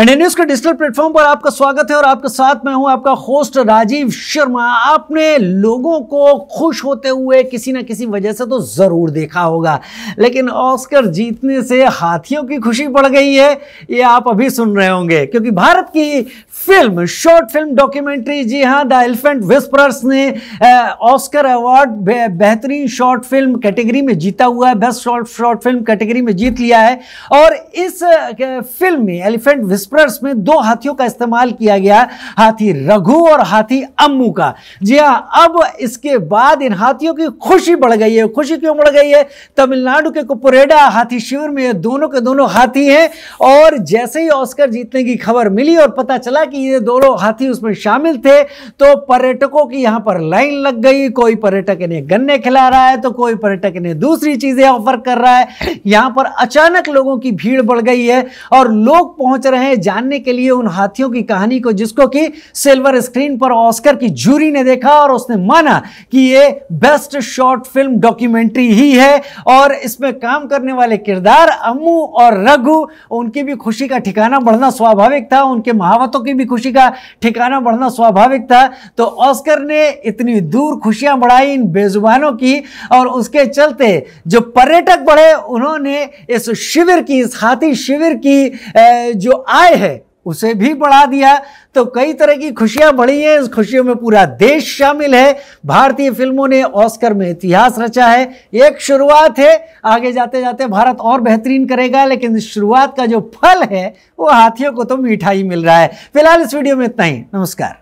and news के digital platform पर आपका स्वागत है और आपके साथ मैं हूं आपका होस्ट राजीव शर्मा आपने लोगों को खुश होते हुए किसी ना किसी वजह से तो ज़रूर देखा होगा लेकिन ऑस्कर जीतने से हाथियों की खुशी बढ़ गई है ये आप अभी सुन रहे होंगे क्योंकि भारत की फिल्म शॉर्ट फिल्म डॉक्यूमेंट्री जी हाँ द एलिफेंट विस्परर्स ने ऑस्कर अवार्ड बेहतरीन शॉर्ट फिल्म कैटेगरी में जीता हुआ है best short short film category में जीत लिया है और इस फिल्म में एलिफेंट विस्पर एक्सप्रेस में दो हाथियों का इस्तेमाल किया गया हाथी रघु और हाथी अम्मू का जी हाँ अब इसके बाद इन हाथियों की खुशी बढ़ गई है खुशी क्यों बढ़ गई है तमिलनाडु के कुपुरेडा हाथी शिविर में दोनों के दोनों हाथी हैं और जैसे ही ऑस्कर जीतने की खबर मिली और पता चला कि ये दोनों हाथी उसमें शामिल थे तो पर्यटकों की यहाँ पर लाइन लग गई कोई पर्यटक इन्हें गन्ने खिला रहा है तो कोई पर्यटक इन्हें दूसरी चीजें ऑफर कर रहा है यहाँ पर अचानक लोगों की भीड़ बढ़ गई है और लोग पहुंच रहे हैं जानने के लिए उन हाथियों की कहानी को जिसको कि सिल्वर स्क्रीन पर ऑस्कर की जूरी ने देखा और उसने माना कि ये बेस्ट शॉर्ट फिल्म डॉक्यूमेंट्री ही है और इसमें काम करने वाले किरदार अम्मू और रघु उनकी भी खुशी का ठिकाना बढ़ना स्वाभाविक था उनके महावतों की भी खुशी का ठिकाना बढ़ना स्वाभाविक था तो ऑस्कर ने इतनी दूर खुशियां बढ़ाई इन बेजुबानों की और उसके चलते जो पर्यटक बढ़े उन्होंने इस शिविर की इस हाथी शिविर की जो आय है उसे भी बढ़ा दिया तो कई तरह की खुशियां बढ़ी हैं इस खुशियों में पूरा देश शामिल है भारतीय फिल्मों ने ऑस्कर में इतिहास रचा है एक शुरुआत है आगे जाते जाते भारत और बेहतरीन करेगा लेकिन शुरुआत का जो फल है वो हाथियों को तो ही मिल रहा है फिलहाल इस वीडियो में इतना ही नमस्कार